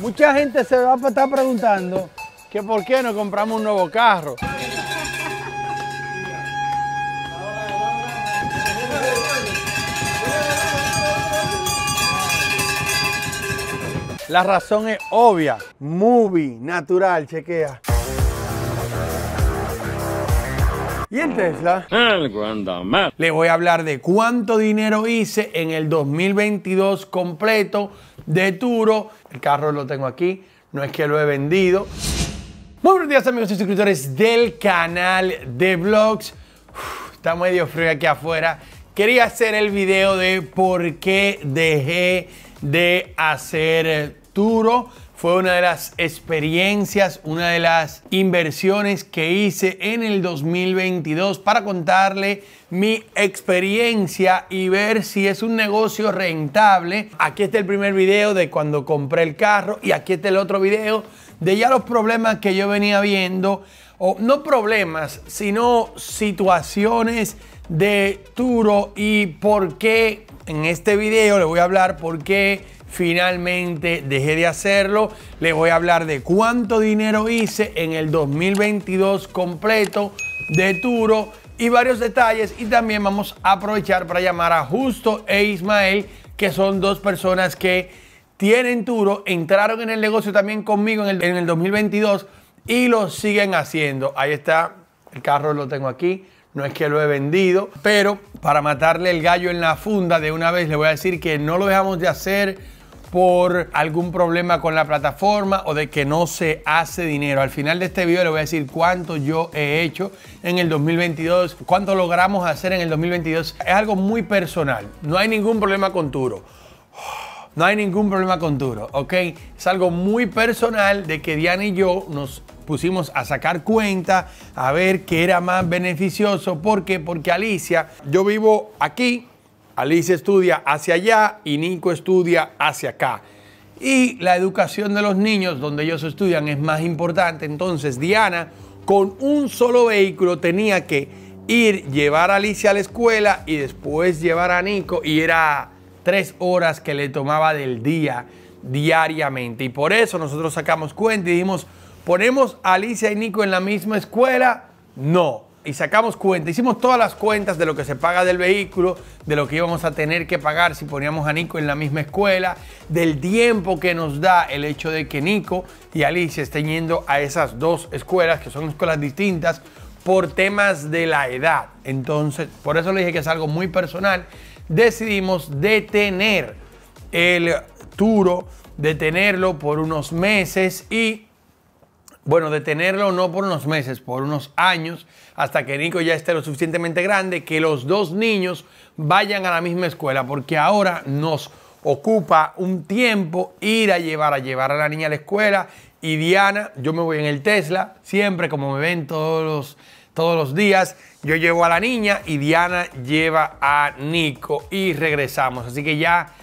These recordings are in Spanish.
Mucha gente se va a estar preguntando que por qué no compramos un nuevo carro. La razón es obvia. Movie, natural, chequea. ¿Y en Tesla? Algo Le voy a hablar de cuánto dinero hice en el 2022 completo de Turo. El carro lo tengo aquí, no es que lo he vendido. Muy buenos días amigos y suscriptores del canal de vlogs. está medio frío aquí afuera. Quería hacer el video de por qué dejé de hacer Turo fue una de las experiencias, una de las inversiones que hice en el 2022 para contarle mi experiencia y ver si es un negocio rentable. Aquí está el primer video de cuando compré el carro y aquí está el otro video de ya los problemas que yo venía viendo, o no problemas, sino situaciones de Turo y por qué en este video le voy a hablar por qué Finalmente dejé de hacerlo. le voy a hablar de cuánto dinero hice en el 2022 completo de Turo y varios detalles. Y también vamos a aprovechar para llamar a Justo e Ismael, que son dos personas que tienen Turo, entraron en el negocio también conmigo en el, en el 2022 y lo siguen haciendo. Ahí está, el carro lo tengo aquí. No es que lo he vendido, pero para matarle el gallo en la funda de una vez le voy a decir que no lo dejamos de hacer por algún problema con la plataforma o de que no se hace dinero. Al final de este video le voy a decir cuánto yo he hecho en el 2022, cuánto logramos hacer en el 2022. Es algo muy personal. No hay ningún problema con Turo. No hay ningún problema con Turo, ¿ok? Es algo muy personal de que Diana y yo nos pusimos a sacar cuenta, a ver qué era más beneficioso. ¿Por qué? Porque Alicia, yo vivo aquí, Alicia estudia hacia allá y Nico estudia hacia acá. Y la educación de los niños, donde ellos estudian, es más importante. Entonces Diana, con un solo vehículo, tenía que ir, llevar a Alicia a la escuela y después llevar a Nico. Y era tres horas que le tomaba del día diariamente. Y por eso nosotros sacamos cuenta y dijimos, ¿ponemos a Alicia y Nico en la misma escuela? No y sacamos cuenta, hicimos todas las cuentas de lo que se paga del vehículo, de lo que íbamos a tener que pagar si poníamos a Nico en la misma escuela, del tiempo que nos da el hecho de que Nico y Alicia estén yendo a esas dos escuelas, que son escuelas distintas, por temas de la edad. Entonces, por eso le dije que es algo muy personal, decidimos detener el Turo, detenerlo por unos meses y bueno, detenerlo no por unos meses, por unos años, hasta que Nico ya esté lo suficientemente grande, que los dos niños vayan a la misma escuela, porque ahora nos ocupa un tiempo ir a llevar, a llevar a la niña a la escuela. Y Diana, yo me voy en el Tesla, siempre como me ven todos los, todos los días, yo llevo a la niña y Diana lleva a Nico y regresamos. Así que ya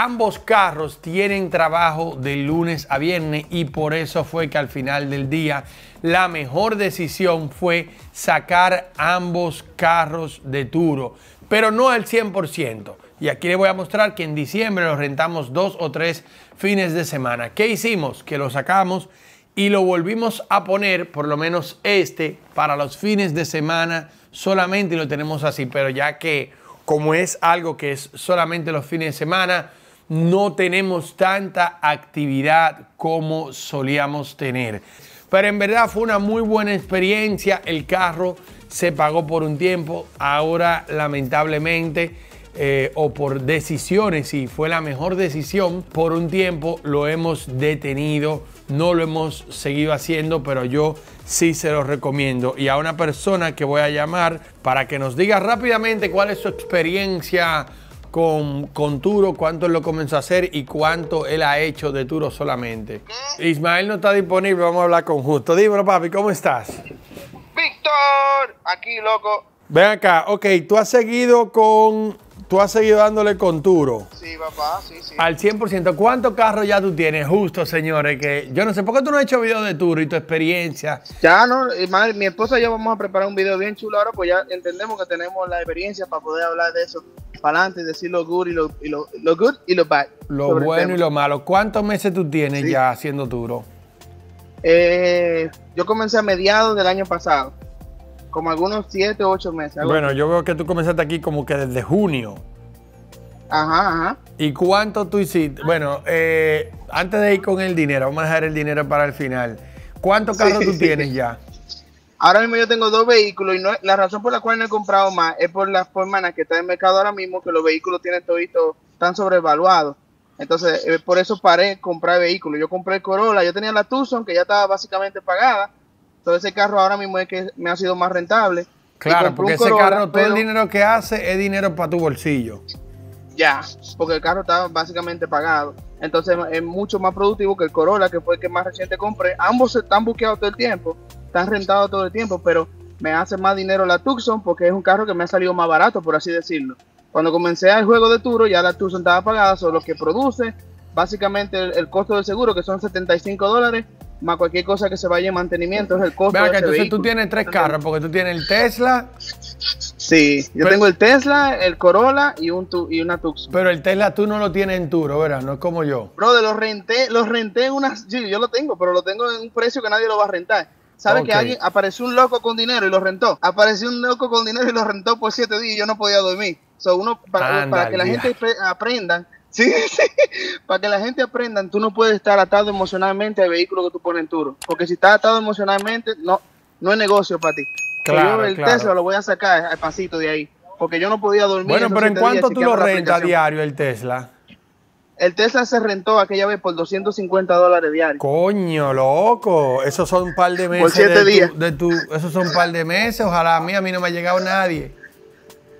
ambos carros tienen trabajo de lunes a viernes y por eso fue que al final del día la mejor decisión fue sacar ambos carros de Turo, pero no al 100%. Y aquí les voy a mostrar que en diciembre los rentamos dos o tres fines de semana. ¿Qué hicimos? Que lo sacamos y lo volvimos a poner, por lo menos este, para los fines de semana solamente y lo tenemos así, pero ya que como es algo que es solamente los fines de semana, no tenemos tanta actividad como solíamos tener. Pero en verdad fue una muy buena experiencia. El carro se pagó por un tiempo. Ahora lamentablemente eh, o por decisiones, si fue la mejor decisión, por un tiempo lo hemos detenido. No lo hemos seguido haciendo, pero yo sí se lo recomiendo. Y a una persona que voy a llamar para que nos diga rápidamente cuál es su experiencia con, Turo, cuánto él lo comenzó a hacer y cuánto él ha hecho de Turo solamente. Ismael no está disponible, vamos a hablar con Justo. Dímelo, papi, ¿cómo estás? Víctor, aquí, loco. Ven acá, ok, tú has seguido con tú has seguido dándole con Turo. Sí, papá, sí, sí. Al 100%. ¿Cuántos carros ya tú tienes? Justo, señores, que yo no sé por qué tú no has hecho videos de Turo y tu experiencia. Ya, no, eh, mi esposa y yo vamos a preparar un video bien chulo ahora, pues ya entendemos que tenemos la experiencia para poder hablar de eso para adelante, decir lo good y lo, lo, good y lo bad. Lo bueno y lo malo. ¿Cuántos meses tú tienes ya haciendo Turo? Eh, yo comencé a mediados del año pasado como algunos siete o ocho meses. Bueno, yo veo que tú comenzaste aquí como que desde junio. Ajá, ajá. ¿Y cuánto tú hiciste? Bueno, eh, antes de ir con el dinero, vamos a dejar el dinero para el final. ¿Cuántos carros tú tienes ya? Ahora mismo yo tengo dos vehículos y no, la razón por la cual no he comprado más es por las forma en que está el mercado ahora mismo, que los vehículos tienen toditos tan sobrevaluados. Entonces, eh, por eso paré comprar vehículos. Yo compré el Corolla, yo tenía la Tucson, que ya estaba básicamente pagada, entonces ese carro ahora mismo es que me ha sido más rentable. Claro, porque ese carro, todo el dinero que hace es dinero para tu bolsillo. Ya, porque el carro está básicamente pagado. Entonces es mucho más productivo que el Corolla, que fue el que más reciente compré. Ambos están buqueados todo el tiempo, están rentados todo el tiempo, pero me hace más dinero la Tucson porque es un carro que me ha salido más barato, por así decirlo. Cuando comencé el juego de Turo, ya la Tucson estaba pagada, solo que produce básicamente el, el costo del seguro, que son 75 dólares, más cualquier cosa que se vaya en mantenimiento, es el costo. Vea que entonces tú tienes tres carros, porque tú tienes el Tesla. Sí, yo tengo el Tesla, el Corolla y, un y una Tux Pero el Tesla tú no lo tienes en Turo, ¿verdad? No es como yo. Bro, los renté, los renté en unas. yo lo tengo, pero lo tengo en un precio que nadie lo va a rentar. ¿Sabes que alguien apareció un loco con dinero y lo rentó? Apareció un loco con dinero y lo rentó por siete días y yo no podía dormir. So, uno, para que la gente aprenda Sí, sí. Para que la gente aprenda, tú no puedes estar atado emocionalmente al vehículo que tú pones en turo. Porque si estás atado emocionalmente, no, no es negocio para ti. Claro, el Tesla lo voy a sacar al pasito de ahí. Porque yo no podía dormir. Bueno, pero ¿en cuánto tú lo rentas diario el Tesla? El Tesla se rentó aquella vez por 250 dólares diarios. Coño, loco. eso son un par de meses. Por siete días. de esos son un par de meses. Ojalá a mí, a mí no me ha llegado nadie.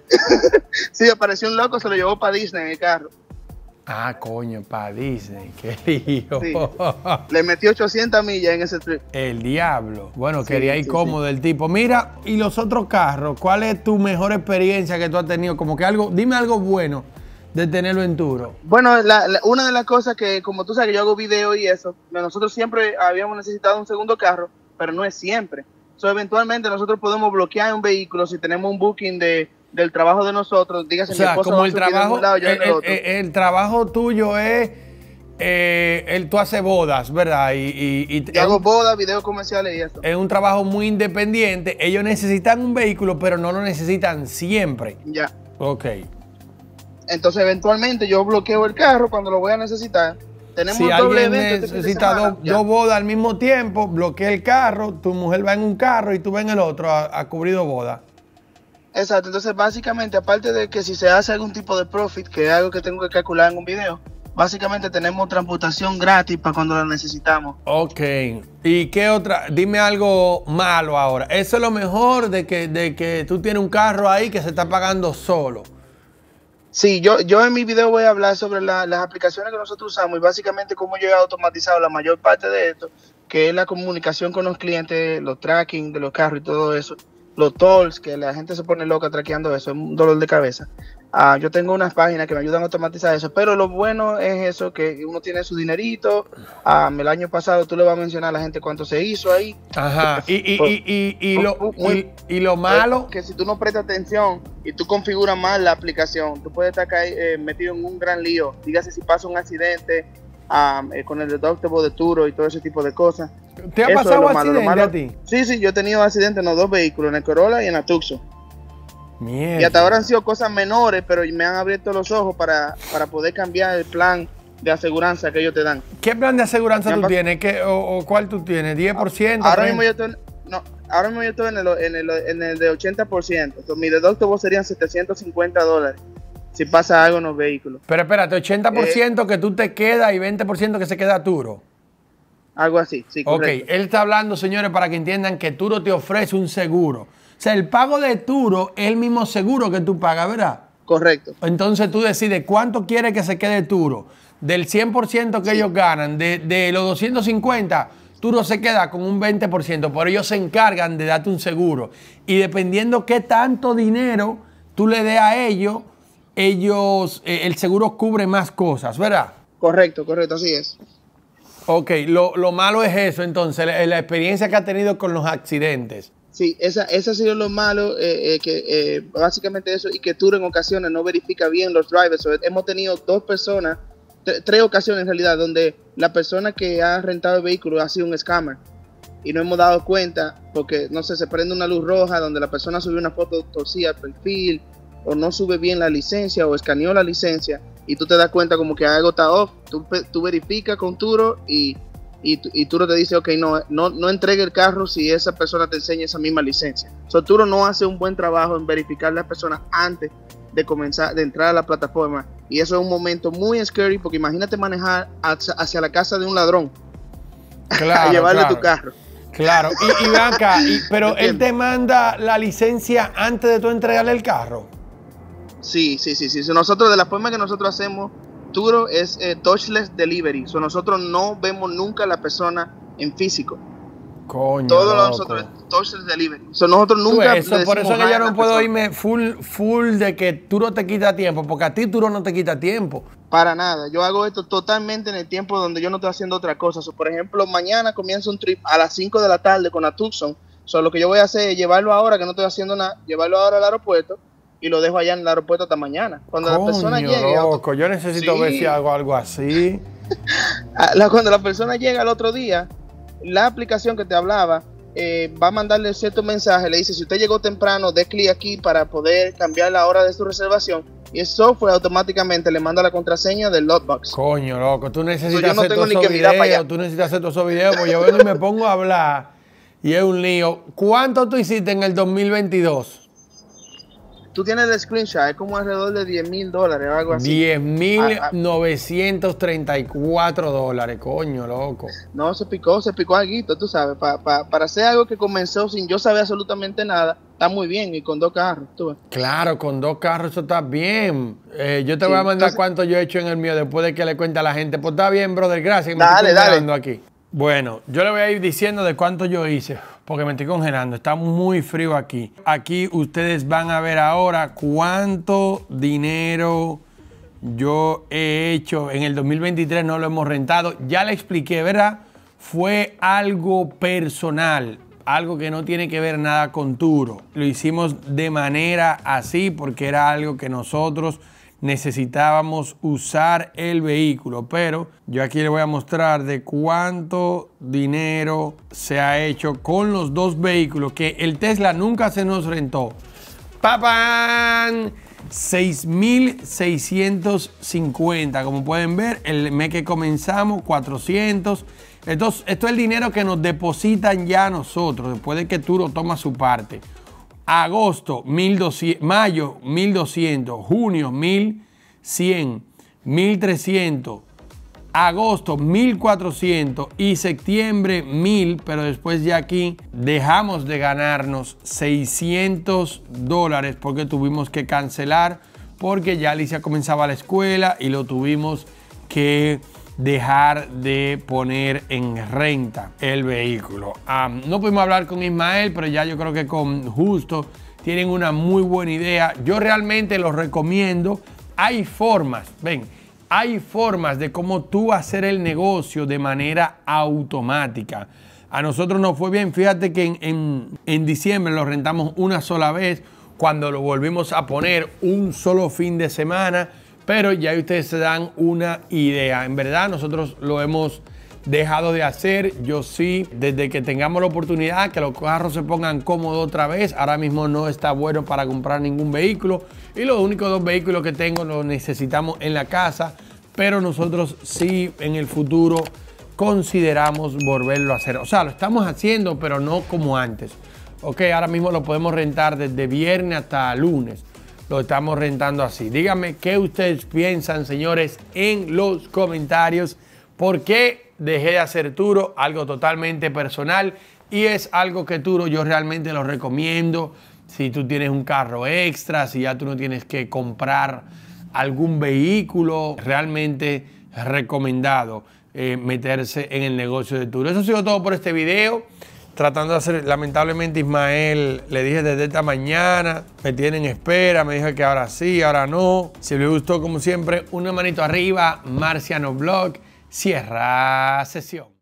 sí, apareció un loco, se lo llevó para Disney en el carro. Ah, coño, para Disney, qué lío. Le metió 800 millas en ese trip. El diablo. Bueno, quería ir cómodo el tipo. Mira, y los otros carros, ¿cuál es tu mejor experiencia que tú has tenido? Como que algo, dime algo bueno de tenerlo en Bueno, una de las cosas que, como tú sabes que yo hago video y eso, nosotros siempre habíamos necesitado un segundo carro, pero no es siempre. So, eventualmente nosotros podemos bloquear un vehículo si tenemos un booking de del trabajo de nosotros, dígase, como el trabajo, el, el, trabajo tuyo es, eh, tú haces bodas, ¿verdad? Y, hago bodas, videos comerciales y eso. Es un trabajo muy independiente. Ellos necesitan un vehículo, pero no lo necesitan siempre. Ya. Ok. Entonces, eventualmente yo bloqueo el carro cuando lo voy a necesitar. Tenemos si un alguien este necesita dos, bodas al mismo tiempo, bloquea el carro, tu mujer va en un carro y tú vas en el otro Ha cubrido bodas. Exacto, entonces básicamente, aparte de que si se hace algún tipo de profit, que es algo que tengo que calcular en un video, básicamente tenemos transportación gratis para cuando la necesitamos. Ok, ¿y qué otra? Dime algo malo ahora. Eso es lo mejor de que, de que tú tienes un carro ahí que se está pagando solo. Sí, yo, yo en mi video voy a hablar sobre las aplicaciones que nosotros usamos y básicamente cómo yo he automatizado la mayor parte de esto, que es la comunicación con los clientes, los tracking de los carros y todo eso los tolls, que la gente se pone loca traqueando eso, es un dolor de cabeza. Ah, yo tengo unas páginas que me ayudan a automatizar eso, pero lo bueno es eso, que uno tiene su dinerito. Ah, el año pasado tú le vas a mencionar a la gente cuánto se hizo ahí. Ajá, y, y, pues, pues, lo, y, lo eh, malo... que si tú no prestas atención y tú configuras mal la aplicación, tú puedes estar eh, metido en un gran lío. Dígase si pasa un accidente, eh, con el deductible de turo y todo ese tipo de cosas. ¿Te ha pasado accidente a ti? Sí, sí, yo he tenido accidentes en los dos vehículos, en el Corolla y en la Tucson. Y hasta ahora han sido cosas menores, pero me han abierto los ojos para, poder cambiar el plan de aseguranza que ellos te dan. ¿Qué plan de aseguranza tú tienes? o, cuál tú tienes? ¿10%? Ahora mismo yo estoy, no, ahora mismo yo estoy en, el, en, el, en el de 80%. Entonces, mi deductible serían 750 dólares si pasa algo en los vehículos. Pero espérate, 80% eh, que tú te quedas y 20% que se queda Turo. Algo así, sí. Correcto. Ok, él está hablando, señores, para que entiendan que Turo te ofrece un seguro. O sea, el pago de Turo es el mismo seguro que tú pagas, ¿verdad? Correcto. Entonces tú decides cuánto quiere que se quede Turo. Del 100% que ellos ganan, de, los 250, Turo se queda con un 20%, Por ellos se encargan de darte un seguro. Y dependiendo qué tanto dinero tú le des a ellos, ellos, eh, el seguro cubre más cosas, ¿verdad? Correcto, correcto, así es. Ok, lo, malo es eso, entonces, la, experiencia que ha tenido con los accidentes. Sí, esa, ha sido lo malo, eh, eh, básicamente eso, y que tú en ocasiones no verifica bien los drivers. hemos tenido dos personas, tres ocasiones en realidad, donde la persona que ha rentado el vehículo ha sido un scammer y no hemos dado cuenta porque no sé, se prende una luz roja donde la persona subió una foto torcida al perfil o no sube bien la licencia o escaneó la licencia y tú te das cuenta como que algo está off, tú, tú verificas con Turo y, y, Turo te dice, ok, no, no, entregue el carro si esa persona te enseña esa misma licencia. sea, Turo no hace un buen trabajo en verificar a las personas antes de comenzar, de entrar a la plataforma. Y eso es un momento muy scary porque imagínate manejar hacia, la casa de un ladrón claro, a llevarle tu carro. Claro, y, y pero él te manda la licencia antes de tú entregarle el carro. Sí, sí, sí, sí. Nosotros, de la forma que nosotros hacemos Turo es eh, touchless delivery. So, nosotros no vemos nunca a la persona en físico. Coño. Todos nosotros es touchless delivery. nosotros nunca. Eso, por eso que yo no puedo irme full, full de que Turo te quita tiempo, porque a ti Turo no te quita tiempo. Para nada. Yo hago esto totalmente en el tiempo donde yo no estoy haciendo otra cosa. So, por ejemplo, mañana comienzo un trip a las 5 de la tarde con la Tucson. So, lo que yo voy a hacer es llevarlo ahora, que no estoy haciendo nada, llevarlo ahora al aeropuerto y lo dejo allá en el aeropuerto hasta mañana. Cuando la persona llegue. Loco, yo necesito ver si hago algo así. Ah, cuando la persona llega el otro día, la aplicación que te hablaba eh, va a mandarle cierto mensaje. Le dice: Si usted llegó temprano, dé clic aquí para poder cambiar la hora de su reservación. Y el software automáticamente le manda la contraseña del lotbox Coño, loco, tú necesitas yo hacer todos esos Tú necesitas hacer todos esos videos porque yo vengo y me pongo a hablar y es un lío. ¿Cuánto tú hiciste en el 2022? tú tienes el screenshot, es como alrededor de 10 mil dólares o algo así. 10 mil 934 ah, ah. dólares, coño, loco. No, se picó, se picó algo, tú sabes, para hacer algo que comenzó sin yo saber absolutamente nada. Está muy bien y con dos carros, tú Claro, con dos carros eso está bien. Eh, yo te voy a mandar cuánto yo he hecho en el mío después de que le cuente a la gente. Pues está bien, brother, gracias. dale, dale. aquí. Bueno, yo le voy a ir diciendo de cuánto yo hice porque me estoy congelando. Está muy frío aquí. Aquí ustedes van a ver ahora cuánto dinero yo he hecho. En el 2023 no lo hemos rentado. Ya le expliqué, ¿verdad? Fue algo personal, algo que no tiene que ver nada con Turo. Lo hicimos de manera así porque era algo que nosotros necesitábamos usar el vehículo, pero yo aquí le voy a mostrar de cuánto dinero se ha hecho con los dos vehículos que el Tesla nunca se nos rentó. ¡Papán! 6.650, como pueden ver, el mes que comenzamos 400. Entonces, esto es el dinero que nos depositan ya nosotros, después de que Turo toma su parte agosto 1200, mayo 1200, junio 1100, 1300, agosto 1400 y septiembre 1000, pero después de aquí dejamos de ganarnos 600 dólares porque tuvimos que cancelar porque ya Alicia comenzaba la escuela y lo tuvimos que dejar de poner en renta el vehículo. no pudimos hablar con Ismael, pero ya yo creo que con Justo tienen una muy buena idea. Yo realmente los recomiendo. Hay formas, ven, hay formas de cómo tú hacer el negocio de manera automática. A nosotros nos fue bien, fíjate que en, en diciembre lo rentamos una sola vez, cuando lo volvimos a poner un solo fin de semana pero ya ustedes se dan una idea. En verdad nosotros lo hemos dejado de hacer. Yo sí, desde que tengamos la oportunidad, que los carros se pongan cómodos otra vez. Ahora mismo no está bueno para comprar ningún vehículo. Y los únicos dos vehículos que tengo los necesitamos en la casa. Pero nosotros sí en el futuro consideramos volverlo a hacer. O sea, lo estamos haciendo, pero no como antes. Ok, ahora mismo lo podemos rentar desde viernes hasta lunes lo estamos rentando así. Díganme qué ustedes piensan, señores, en los comentarios. ¿Por qué dejé de hacer Turo? Algo totalmente personal y es algo que Turo yo realmente lo recomiendo. Si tú tienes un carro extra, si ya tú no tienes que comprar algún vehículo, realmente recomendado eh, meterse en el negocio de Turo. Eso ha sido todo por este video tratando de hacer, lamentablemente Ismael, le dije desde esta mañana, me tienen espera, me dijo que ahora sí, ahora no. Si le gustó, como siempre, una manito arriba, Marciano Blog, cierra sesión.